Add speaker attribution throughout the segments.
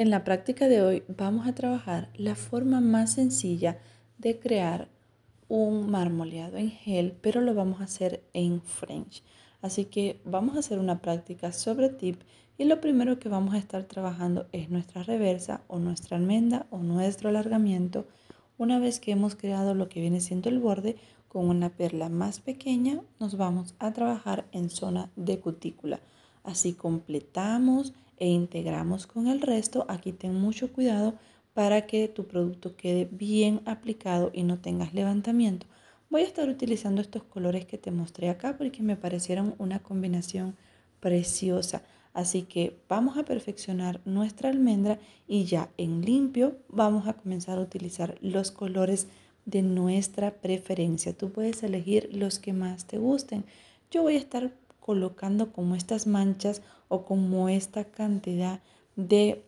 Speaker 1: En la práctica de hoy vamos a trabajar la forma más sencilla de crear un marmoleado en gel, pero lo vamos a hacer en French. Así que vamos a hacer una práctica sobre tip y lo primero que vamos a estar trabajando es nuestra reversa o nuestra almenda o nuestro alargamiento una vez que hemos creado lo que viene siendo el borde con una perla más pequeña, nos vamos a trabajar en zona de cutícula. Así completamos e integramos con el resto. Aquí ten mucho cuidado para que tu producto quede bien aplicado y no tengas levantamiento. Voy a estar utilizando estos colores que te mostré acá porque me parecieron una combinación preciosa. Así que vamos a perfeccionar nuestra almendra y ya en limpio vamos a comenzar a utilizar los colores de nuestra preferencia. Tú puedes elegir los que más te gusten. Yo voy a estar colocando como estas manchas o como esta cantidad de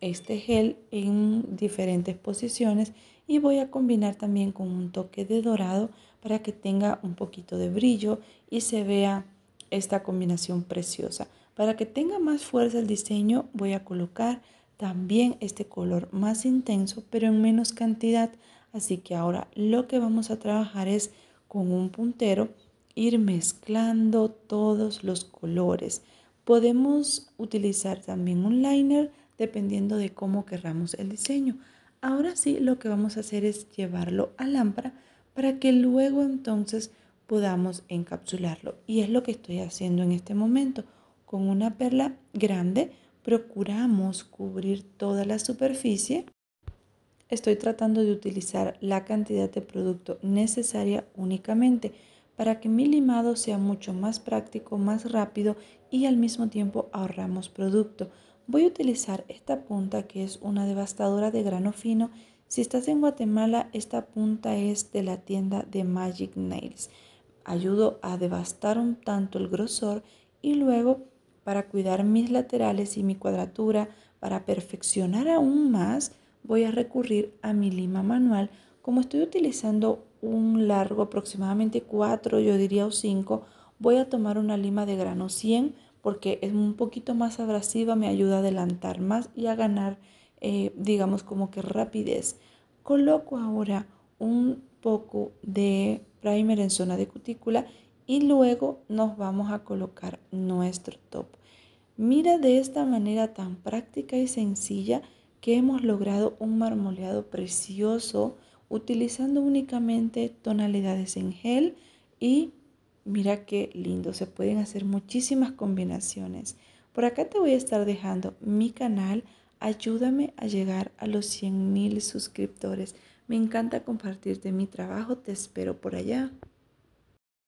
Speaker 1: este gel en diferentes posiciones y voy a combinar también con un toque de dorado para que tenga un poquito de brillo y se vea esta combinación preciosa. Para que tenga más fuerza el diseño voy a colocar también este color más intenso pero en menos cantidad. Así que ahora lo que vamos a trabajar es con un puntero ir mezclando todos los colores. Podemos utilizar también un liner dependiendo de cómo querramos el diseño. Ahora sí lo que vamos a hacer es llevarlo a lámpara para que luego entonces podamos encapsularlo. Y es lo que estoy haciendo en este momento. Con una perla grande procuramos cubrir toda la superficie. Estoy tratando de utilizar la cantidad de producto necesaria únicamente para que mi limado sea mucho más práctico, más rápido y al mismo tiempo ahorramos producto. Voy a utilizar esta punta que es una devastadora de grano fino. Si estás en Guatemala, esta punta es de la tienda de Magic Nails. Ayudo a devastar un tanto el grosor y luego para cuidar mis laterales y mi cuadratura, para perfeccionar aún más, voy a recurrir a mi lima manual. Como estoy utilizando un largo aproximadamente 4, yo diría o 5, voy a tomar una lima de grano 100 porque es un poquito más abrasiva, me ayuda a adelantar más y a ganar, eh, digamos, como que rapidez. Coloco ahora un poco de primer en zona de cutícula y luego nos vamos a colocar nuestro top. Mira de esta manera tan práctica y sencilla que hemos logrado un marmoleado precioso, utilizando únicamente tonalidades en gel y mira qué lindo, se pueden hacer muchísimas combinaciones. Por acá te voy a estar dejando mi canal, ayúdame a llegar a los 100 mil suscriptores. Me encanta compartirte mi trabajo, te espero por allá.